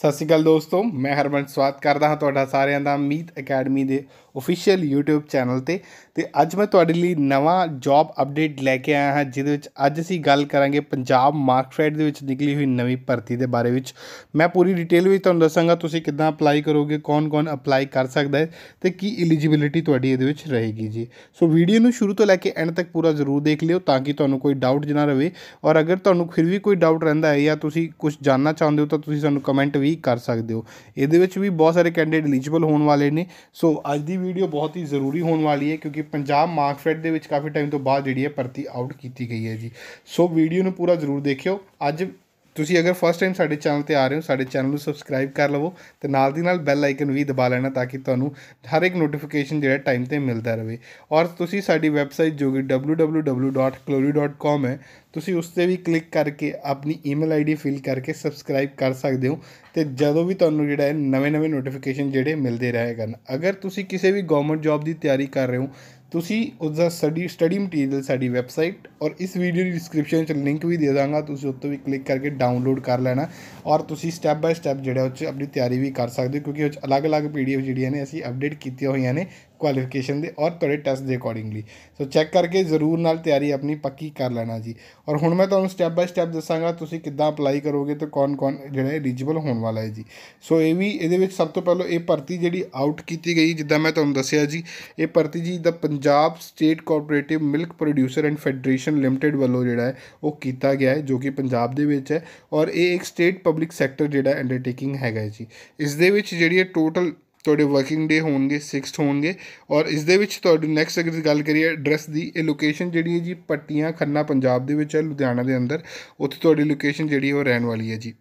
ਸਤਿ ਸ਼੍ਰੀ ਅਕਾਲ ਦੋਸਤੋ ਮੈਂ ਹਰਮਨ ਸਵਾਗਤ ਕਰਦਾ ਹਾਂ ਤੁਹਾਡਾ ਸਾਰਿਆਂ ਦਾ ਮੀਤ ਅਕੈਡਮੀ ਦੇ ਅਫੀਸ਼ੀਅਲ YouTube ਚੈਨਲ ਤੇ ਤੇ ਅੱਜ ਮੈਂ ਤੁਹਾਡੇ ਲਈ ਨਵਾਂ ਜੌਬ ਅਪਡੇਟ ਲੈ ਕੇ ਆਇਆ ਹਾਂ ਜਿਹਦੇ ਵਿੱਚ ਅੱਜ ਅਸੀਂ ਗੱਲ ਕਰਾਂਗੇ ਪੰਜਾਬ ਮਾਰਕਫੈਡ ਦੇ ਵਿੱਚ ਨਿਕਲੀ ਹੋਈ ਨਵੀਂ ਭਰਤੀ ਦੇ ਬਾਰੇ ਵਿੱਚ ਮੈਂ ਪੂਰੀ ਡਿਟੇਲ ਵਿੱਚ ਤੁਹਾਨੂੰ ਦੱਸਾਂਗਾ ਤੁਸੀਂ ਕਿੱਦਾਂ ਅਪਲਾਈ ਕਰੋਗੇ ਕੌਣ-ਕੌਣ ਅਪਲਾਈ ਕਰ ਸਕਦਾ ਹੈ ਤੇ ਕੀ ਐਲੀਜੀਬਿਲਿਟੀ ਤੁਹਾਡੀ ਇਹਦੇ ਵਿੱਚ ਰਹੇਗੀ ਜੀ ਸੋ ਵੀਡੀਓ ਨੂੰ ਸ਼ੁਰੂ ਤੋਂ ਲੈ ਕੇ ਐਂਡ ਤੱਕ ਪੂਰਾ ਜ਼ਰੂਰ ਦੇਖ ਲਿਓ ਤਾਂ ਕਿ ਤੁਹਾਨੂੰ ਕੋਈ ਡਾਊਟ ਜਨਾ ਰਵੇ ਔਰ ਅਗਰ ਤੁਹਾਨੂੰ ਫਿਰ ਵੀ ਕੋਈ ਡਾਊਟ ਰਹਿੰਦਾ ਹੈ ਜਾਂ ਤੁਸੀਂ ਕੁਝ ਜਾਨਣਾ ਚਾਹੁੰਦੇ ਹੋ ਤਾਂ ਤੁਸੀਂ ਸਾਨੂੰ ਕਮੈਂਟ ਵੀ ਕਰ ਸਕਦੇ ਹੋ ਇਹਦੇ ਵਿੱਚ ਵੀ ਬਹੁਤ ਸਾਰੇ ਕੈਂਡੀਡੇਟ ਐਲੀਜੀਬਲ ਹੋਣ ਵਾਲੇ ਨੇ ਸੋ ਅੱਜ ਦੀ ਵੀਡੀਓ ਬਹੁਤ ਹੀ ਜ਼ਰੂਰੀ ਹੋਣ ਵਾਲੀ ਹੈ ਕਿਉਂਕਿ ਪੰਜਾਬ ਮਾਰਕਫੈਟ ਦੇ ਵਿੱਚ ਕਾਫੀ ਟਾਈਮ ਤੋਂ ਬਾਅਦ ਜਿਹੜੀ ਹੈ ਭਰਤੀ ਆਊਟ ਕੀਤੀ ਗਈ ਹੈ ਜੀ ਸੋ ਵੀਡੀਓ ਨੂੰ ਪੂਰਾ ਜ਼ਰੂਰ ਦੇਖਿਓ ਅੱਜ ਤੁਸੀਂ ਅਗਰ ਫਸਟ ਟਾਈਮ ਸਾਡੇ ਚੈਨਲ ਤੇ ਆ ਰਹੇ ਹੋ ਸਾਡੇ ਚੈਨਲ ਨੂੰ ਸਬਸਕ੍ਰਾਈਬ ਕਰ ਲਵੋ ਤੇ ਨਾਲ ਦੀ ਨਾਲ ਬੈਲ ਆਈਕਨ ਵੀ ਦਬਾ ਲੈਣਾ ਤਾਂ ਕਿ ਤੁਹਾਨੂੰ ਹਰ ਇੱਕ ਨੋਟੀਫਿਕੇਸ਼ਨ ਜਿਹੜਾ ਟਾਈਮ ਤੇ ਮਿਲਦਾ ਰਹੇ ਔਰ ਤੁਸੀਂ ਸਾਡੀ ਵੈਬਸਾਈਟ ਜੋ ਕਿ www.clory.com ਹੈ ਤੁਸੀਂ ਉਸ ਤੇ ਵੀ ਕਲਿੱਕ ਕਰਕੇ ਆਪਣੀ ਈਮੇਲ ਆਈਡੀ ਫਿਲ ਕਰਕੇ ਸਬਸਕ੍ਰਾਈਬ ਕਰ ਸਕਦੇ ਹੋ ਤੇ ਜਦੋਂ ਵੀ ਤੁਹਾਨੂੰ ਜਿਹੜਾ ਨਵੇਂ-ਨਵੇਂ ਨੋਟੀਫਿਕੇਸ਼ਨ ਜਿਹੜੇ ਮਿਲਦੇ ਰਹੇਗਾ ਅਗਰ ਤੁਸੀਂ ਕਿਸੇ ਵੀ ਗਵਰਨਮੈਂਟ ਜੌਬ ਦੀ ਤਿਆਰੀ ਕਰ ਰਹੇ ਹੋ ਤੁਸੀਂ ਉਸ ਦਾ ਸਟੱਡੀ ਸਟੱਡੀ ਮਟੀਰੀਅਲ ਸਾਡੀ ਵੈਬਸਾਈਟ ਔਰ ਇਸ ਵੀਡੀਓ ਦੀ ਡਿਸਕ੍ਰਿਪਸ਼ਨ 'ਚ ਲਿੰਕ ਵੀ ਦੇ ਦਾਂਗਾ ਤੁਸੀਂ ਉੱਤੋਂ ਵੀ ਕਲਿੱਕ ਕਰਕੇ ਡਾਊਨਲੋਡ ਕਰ ਲੈਣਾ ਔਰ ਤੁਸੀਂ ਸਟੈਪ ਬਾਈ ਸਟੈਪ ਜਿਹੜਾ ਉਹ 'ਚ ਆਪਣੀ ਤਿਆਰੀ ਵੀ ਕਰ ਸਕਦੇ ਹੋ ਕਿਉਂਕਿ ਉਹ 'ਚ ਅਲੱਗ-ਅਲੱਗ ਪੀਡੀਐਫ ਜਿਹੜੀਆਂ ਨੇ ਅਸੀਂ ਅਪਡੇਟ ਕੀਤੀਆਂ ਹੋਈਆਂ ਨੇ ਕੁਆਲੀਫਿਕੇਸ਼ਨ ਦੇ ਔਰ ਤੁਹਾਡੇ ਟੈਸਟ ਦੇ ਅਕੋਰਡਿੰਗਲੀ ਸੋ ਚੈੱਕ ਕਰਕੇ ਜ਼ਰੂਰ ਨਾਲ ਤਿਆਰੀ ਆਪਣੀ ਪੱਕੀ ਕਰ ਲੈਣਾ ਜੀ ਔਰ ਹੁਣ ਮੈਂ ਤੁਹਾਨੂੰ ਸਟੈਪ ਬਾਈ ਸਟੈਪ ਦੱਸਾਂਗਾ ਤੁਸੀਂ ਕਿੱਦਾਂ ਅਪਲਾਈ ਕਰੋਗੇ ਤੇ ਕੌਣ-ਕੌਣ ਜਿਹੜਾ ਐਲੀਜੀਬਲ ਹੋਣ ਵਾਲਾ ਹੈ ਜੀ ਸੋ ਇਹ ਵੀ ਇਹਦੇ ਵਿੱਚ ਸਭ ਤੋਂ ਪਹਿਲਾਂ ਇਹ ਭਰਤੀ ਜਿਹੜੀ ਆਊਟ ਕੀਤੀ ਗਈ ਜਿੱਦਾਂ ਮੈਂ ਤੁਹਾਨੂੰ ਦੱਸਿਆ ਜੀ ਇਹ ਭਰਤੀ ਜੀ ਦਾ Punjab state cooperative milk producer and federation limited ਵੱਲੋਂ ਜਿਹੜਾ ਹੈ ਉਹ ਕੀਤਾ ਗਿਆ ਹੈ ਜੋ ਕਿ ਪੰਜਾਬ ਦੇ ਵਿੱਚ ਹੈ ਔਰ ਇਹ ਇੱਕ ਸਟੇਟ ਪਬਲਿਕ ਸੈਕਟਰ ਜਿਹੜਾ ਅੰਡਰਟੇਕਿੰਗ ਹੈਗਾ ਜੀ ਇਸ ਦੇ ਵਿੱਚ ਜਿਹੜੀ ਹੈ ਟੋਟਲ ਤੁਹਾਡੇ ਵਰਕਿੰਗ ਡੇ ਹੋਣਗੇ 6 ਹੋਣਗੇ ਔਰ ਇਸ ਦੇ ਵਿੱਚ ਤੁਹਾਡੀ ਨੈਕਸਟ ਅਗਰ ਗੱਲ ਕਰੀਏ ਐਡਰੈਸ ਦੀ ਇਹ ਲੋਕੇਸ਼ਨ ਜਿਹੜੀ ਹੈ ਜੀ ਪੱਟੀਆਂ ਖੰਨਾ ਪੰਜਾਬ ਦੇ ਵਿੱਚ ਹੈ ਲੁਧਿਆਣਾ ਦੇ ਅੰਦਰ ਉੱਥੇ ਤੁਹਾਡੀ ਲੋਕੇਸ਼ਨ ਜਿਹੜੀ ਉਹ ਰਹਿਣ ਵਾਲੀ ਹੈ ਜੀ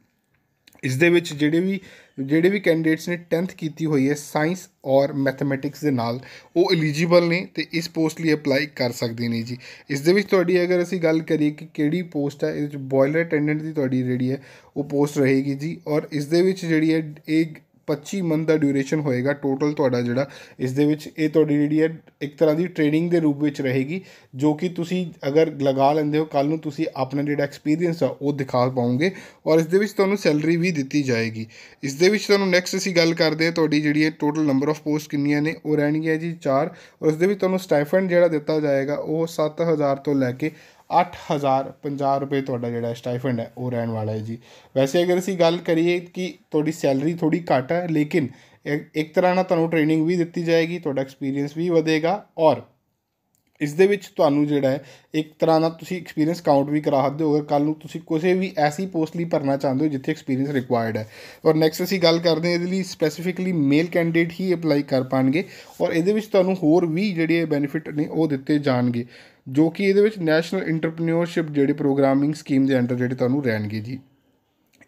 ਇਸ ਦੇ ਵਿੱਚ ਜਿਹੜੇ ਵੀ ਜਿਹੜੇ ਵੀ ਕੈਂਡੀਡੇਟਸ ਨੇ 10th ਕੀਤੀ ਹੋਈ ਹੈ ਸਾਇੰਸ ਔਰ ਮੈਥਮੈਟਿਕਸ ਦੇ ਨਾਲ ਉਹ ਐਲੀਜੀਬਲ ਨੇ ਤੇ ਇਸ ਪੋਸਟ ਲਈ ਅਪਲਾਈ ਕਰ ਸਕਦੇ ਨੇ ਜੀ ਇਸ ਦੇ ਵਿੱਚ ਤੁਹਾਡੀ ਅਗਰ ਅਸੀਂ ਗੱਲ ਕਰੀਏ ਕਿ ਕਿਹੜੀ ਪੋਸਟ ਹੈ ਇਹਦੇ ਵਿੱਚ ਬੋਇਲਰ ਅਟੈਂਡੈਂਟ ਦੀ ਤੁਹਾਡੀ ਜਿਹੜੀ ਹੈ ਉਹ ਪੋਸਟ ਰਹੇਗੀ ਜੀ ਔਰ ਇਸ ਦੇ ਵਿੱਚ ਜਿਹੜੀ ਹੈ ਇੱਕ 25 ਮੰਥ ਦਾ ਡਿਊਰੇਸ਼ਨ ਹੋਏਗਾ ਟੋਟਲ ਤੁਹਾਡਾ ਜਿਹੜਾ ਇਸ ਦੇ ਵਿੱਚ ਇਹ ਤੁਹਾਡੀ ਜਿਹੜੀ ਹੈ ਇੱਕ ਤਰ੍ਹਾਂ ਦੀ ਟ੍ਰੇਨਿੰਗ ਦੇ ਰੂਪ ਵਿੱਚ ਰਹੇਗੀ ਜੋ ਕਿ ਤੁਸੀਂ ਅਗਰ ਲਗਾ ਲੈਂਦੇ ਹੋ ਕੱਲ ਨੂੰ ਤੁਸੀਂ ਆਪਣਾ ਜਿਹੜਾ ਐਕਸਪੀਰੀਅੰਸ ਆ ਉਹ ਦਿਖਾ ਪਾਉਂਗੇ ਔਰ ਇਸ ਦੇ ਵਿੱਚ ਤੁਹਾਨੂੰ ਸੈਲਰੀ ਵੀ ਦਿੱਤੀ ਜਾਏਗੀ ਇਸ ਦੇ ਵਿੱਚ ਤੁਹਾਨੂੰ ਨੈਕਸਟ ਅਸੀਂ ਗੱਲ ਕਰਦੇ ਹਾਂ ਤੁਹਾਡੀ ਜਿਹੜੀ ਹੈ ਟੋਟਲ ਨੰਬਰ ਆਫ ਪੋਸਟ ਕਿੰਨੀਆਂ ਨੇ ਉਹ ਰਹਿਣਗੀਆਂ ਜੀ 4 ਔਰ ਇਸ ਦੇ ਵਿੱਚ ਤੁਹਾਨੂੰ ਸਟਾਈਫੰਡ ਜਿਹੜਾ ਦਿੱਤਾ ਜਾਏਗਾ ਉਹ 7000 ਤੋਂ ਲੈ ਕੇ 8050 ਰੁਪਏ ਤੁਹਾਡਾ ਜਿਹੜਾ ਸਟਾਈਫੰਡ ਹੈ ਉਹ ਰਹਿਣ ਵਾਲਾ ਹੈ ਜੀ ਵੈਸੇ ਅਗਰ ਅਸੀਂ ਗੱਲ ਕਰੀਏ ਕਿ ਤੁਹਾਡੀ ਸੈਲਰੀ ਥੋੜੀ ਘੱਟ ਹੈ ਲੇਕਿਨ ਇੱਕ ਤਰ੍ਹਾਂ ਨਾਲ ਤੁਹਾਨੂੰ ਟ੍ਰੇਨਿੰਗ ਵੀ ਦਿੱਤੀ ਜਾਏਗੀ ਤੁਹਾਡਾ ਐਕਸਪੀਰੀਅੰਸ ਵੀ ਵਧੇਗਾ ਔਰ ਇਸ ਦੇ ਵਿੱਚ ਤੁਹਾਨੂੰ ਜਿਹੜਾ ਹੈ ਇੱਕ ਤਰ੍ਹਾਂ ਦਾ ਤੁਸੀਂ ਐਕਸਪੀਰੀਅੰਸ ਕਾਊਂਟ ਵੀ ਕਰਾ ਸਕਦੇ ਹੋ ਅਗਰ ਕੱਲ ਨੂੰ ਤੁਸੀਂ ਕਿਸੇ ਵੀ ਐਸੀ ਪੋਸਟ ਲਈ ਭਰਨਾ ਚਾਹੁੰਦੇ ਹੋ ਜਿੱਥੇ ਐਕਸਪੀਰੀਅੰਸ ਰਿਕੁਆਇਰਡ ਹੈ ਔਰ ਨੈਕਸਟ ਅਸੀਂ ਗੱਲ ਕਰਦੇ ਹਾਂ ਇਹਦੇ ਲਈ ਸਪੈਸੀਫਿਕਲੀ ਮੇਲ ਕੈਂਡੀਡੇਟ ਹੀ ਅਪਲਾਈ ਕਰ ਪਾਣਗੇ ਔਰ ਇਹਦੇ ਵਿੱਚ ਤੁਹਾਨੂੰ ਹੋਰ ਵੀ ਜਿਹੜੇ ਬੈਨੀਫਿਟ ਨੇ ਉਹ ਦਿੱਤੇ ਜਾਣਗੇ ਜੋ ਕਿ ਇਹਦੇ ਵਿੱਚ ਨੈਸ਼ਨਲ ਇੰਟਰਪ੍ਰੀਨਿਓਰਸ਼ਿਪ ਜਿਹੜੇ ਪ੍ਰੋਗਰਾਮਿੰਗ ਸਕੀਮ ਦੇ ਅੰਡਰ ਜਿਹੜੇ ਤੁਹਾਨੂੰ ਰਹਿਣਗੇ ਜੀ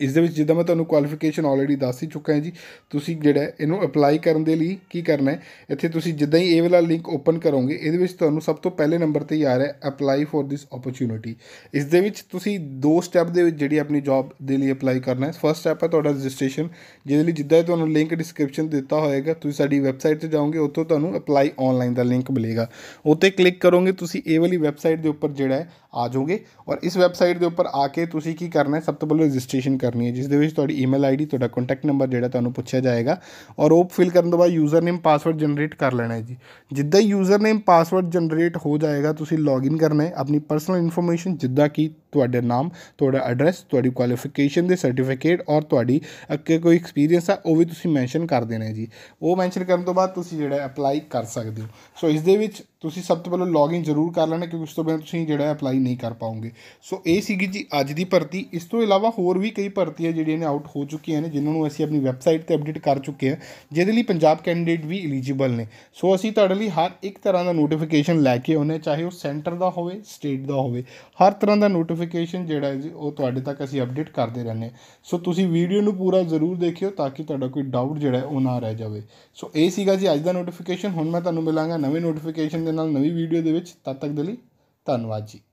ਇਸ ਦੇ ਵਿੱਚ ਜਿੱਦਾਂ ਮੈਂ ਤੁਹਾਨੂੰ ਕੁਆਲੀਫਿਕੇਸ਼ਨ ਆਲਰੇਡੀ ਦੱਸ ਹੀ ਚੁੱਕਾ ਹਾਂ ਜੀ ਤੁਸੀਂ ਜਿਹੜਾ ਇਹਨੂੰ ਅਪਲਾਈ ਕਰਨ ਦੇ ਲਈ ਕੀ ਕਰਨਾ ਹੈ ਇੱਥੇ ਤੁਸੀਂ ਜਿੱਦਾਂ ਹੀ ਇਹ ਵਾਲਾ ਲਿੰਕ ਓਪਨ ਕਰੋਗੇ ਇਹਦੇ ਵਿੱਚ ਤੁਹਾਨੂੰ ਸਭ ਤੋਂ ਪਹਿਲੇ ਨੰਬਰ ਤੇ ਹੀ ਆ ਰਿਹਾ ਅਪਲਾਈ ਫॉर ਥਿਸ ਓਪਰਚ्युनिटी ਇਸ ਦੇ ਵਿੱਚ ਤੁਸੀਂ ਦੋ ਸਟੈਪ ਦੇ ਵਿੱਚ ਜਿਹੜੀ ਆਪਣੀ ਜੌਬ ਦੇ ਲਈ ਅਪਲਾਈ ਕਰਨਾ ਹੈ ਫਰਸਟ ਸਟੈਪ ਹੈ ਤੁਹਾਡਾ ਰਜਿਸਟ੍ਰੇਸ਼ਨ ਜਿਹਦੇ ਲਈ ਜਿੱਦਾਂ ਤੁਹਾਨੂੰ ਲਿੰਕ ਡਿਸਕ੍ਰਿਪਸ਼ਨ ਦਿੱਤਾ ਹੋਏਗਾ ਤੁਸੀਂ ਸਾਡੀ ਵੈਬਸਾਈਟ ਤੇ ਜਾਓਗੇ ਉੱਥੋਂ ਤੁਹਾਨੂੰ ਅਪਲਾਈ ਆਨਲਾਈਨ ਦਾ ਲਿੰਕ ਮਿਲੇਗਾ ਉੱਤੇ ਕਲਿੱਕ ਕਰੋਗੇ ਤੁਸੀਂ ਇਹ ਵਾਲੀ ਵੈਬਸਾਈਟ ਦੇ ਉੱਪਰ ਜਿਹੜਾ ਹੈ ਆ ਜਾਓਗੇ ਔਰ ਇਸ ਵੈਬਸਾਈਟ ਦੇ ਉੱਪਰ ਆ ਕੇ ਤੁਸੀਂ ਕੀ ਕਰਨਾ ਹੈ ਸਭ ਤੋਂ ਪਹਿਲਾਂ ਰਜਿਸਟ੍ਰੇਸ਼ਨ ਕਰਨੀ ਹੈ ਜਿਸ ਦੇ ਵਿੱਚ ਤੁਹਾਡੀ ਈਮੇਲ ਆਈਡੀ ਤੁਹਾਡਾ ਕੰਟੈਕਟ ਨੰਬਰ ਜਿਹੜਾ ਤੁਹਾਨੂੰ ਪੁੱਛਿਆ ਜਾਏਗਾ ਔਰ ਉਹ ਫਿਲ ਕਰਨ ਤੋਂ ਬਾਅਦ ਯੂਜ਼ਰ ਨੇਮ ਪਾਸਵਰਡ ਜਨਰੇਟ ਕਰ ਲੈਣਾ ਹੈ ਜੀ ਜਿੱਦਾਂ ਯੂਜ਼ਰ ਨੇਮ ਪਾਸਵਰਡ ਜਨਰੇਟ ਹੋ ਜਾਏਗਾ ਤੁਸੀਂ ਲੌਗਇਨ ਕਰਨਾ ਹੈ ਆਪਣੀ ਪਰਸਨਲ ਇਨਫੋਰਮੇਸ਼ਨ ਜਿੱਦਾਂ ਕਿ ਤੁਹਾਡਾ ਨਾਮ ਤੁਹਾਡਾ ਐਡਰੈਸ ਤੁਹਾਡੀ ਕੁਆਲੀਫਿਕੇਸ਼ਨ ਦੇ ਸਰਟੀਫਿਕੇਟ ਔਰ ਤੁਹਾਡੀ ਅੱਗੇ ਕੋਈ ਐਕਸਪੀਰੀਅੰਸ ਆ ਉਹ ਵੀ ਤੁਸੀਂ ਮੈਂਸ਼ਨ ਕਰ ਦੇਣਾ ਹੈ ਜੀ ਉਹ ਮੈਂਸ਼ਨ ਕਰਨ ਤੋਂ ਬਾਅਦ ਤੁਸੀਂ ਜਿਹੜਾ ਅਪਲਾਈ ਕਰ ਸਕਦੇ ਹੋ ਸੋ ਇਸ ਦੇ ਵਿੱਚ ਤੁਸੀਂ ਸਭ ਤੋਂ ਪਹਿਲਾਂ ਲੌਗਇਨ ਜ਼ਰੂਰ ਕਰ ਲੈਣਾ ਕਿਉਂਕਿ ਉਸ ਤੋਂ ਬਿਨਾਂ ਤੁਸੀਂ ਜਿਹੜਾ ਅਪਲਾਈ ਨਹੀਂ ਕਰ ਪਾਓਗੇ ਸੋ ਇਹ ਸੀਗੀ ਜੀ ਅੱਜ ਦੀ ਭਰਤੀ ਇਸ ਤੋਂ ਇਲਾਵਾ ਹੋਰ ਵੀ ਕਈ ਭਰਤੀਆਂ ਜਿਹੜੀਆਂ ਨੇ ਆਊਟ ਹੋ ਚੁੱਕੀਆਂ ਨੇ ਜਿਨ੍ਹਾਂ ਨੂੰ ਅਸੀਂ ਆਪਣੀ ਵੈਬਸਾਈਟ ਤੇ ਅਪਡੇਟ ਕਰ ਚੁੱਕੇ ਹਾਂ ਜਿਹਦੇ ਲਈ ਪੰਜਾਬ ਕੈਂਡੀਡੇਟ ਵੀ ਐਲੀਜੀਬਲ ਨੇ ਸੋ ਅਸੀਂ ਤੁਹਾਡੇ ਲਈ ਹਰ ਇੱਕ ਤਰ੍ਹਾਂ ਦਾ ਨੋਟੀਫਿਕੇਸ਼ਨ ਲੈ ਕੇ ਆਉਨੇ ਚਾਹੇ ਉਹ ਸੈਂਟਰ ਦਾ ਹੋਵੇ ਸਟੇਟ ਦਾ ਹੋਵੇ ਹਰ ਤਰ੍ਹਾਂ ਦਾ ਨੋਟੀਫਿਕੇਸ਼ਨ ਜਿਹੜਾ ਜੀ ਉਹ ਤੁਹਾਡੇ ਤੱਕ ਅਸੀਂ ਅਪਡੇਟ ਕਰਦੇ ਰਹਨੇ ਸੋ ਤੁਸੀਂ ਵੀਡੀਓ ਨੂੰ ਪੂਰਾ ਜ਼ਰੂਰ ਦੇਖਿਓ ਤਾਂ ਕਿ ਤੁਹਾਡਾ ਕੋਈ ਡਾਊਟ ਜਿਹੜਾ ਉਹ ਨਾ ਰਹਿ ਜਾਵੇ ਸੋ ਇਹ ਸੀਗਾ ਜੀ ਅੱਜ ਦਾ ਨੋਟੀਫਿਕੇਸ਼ਨ ਹੁਣ ਮੈਂ ਤੁਹਾਨੂੰ ਮਿਲਾਂਗਾ ਨਵੇਂ ਨੋਟੀਫਿਕੇਸ਼ਨ ਦੇ ਨਾਲ ਨਵੀਂ ਵੀਡੀਓ ਦੇ ਵਿੱਚ ਤਦ ਤੱਕ ਦੇ ਲਈ ਧੰਨਵਾਦ ਜੀ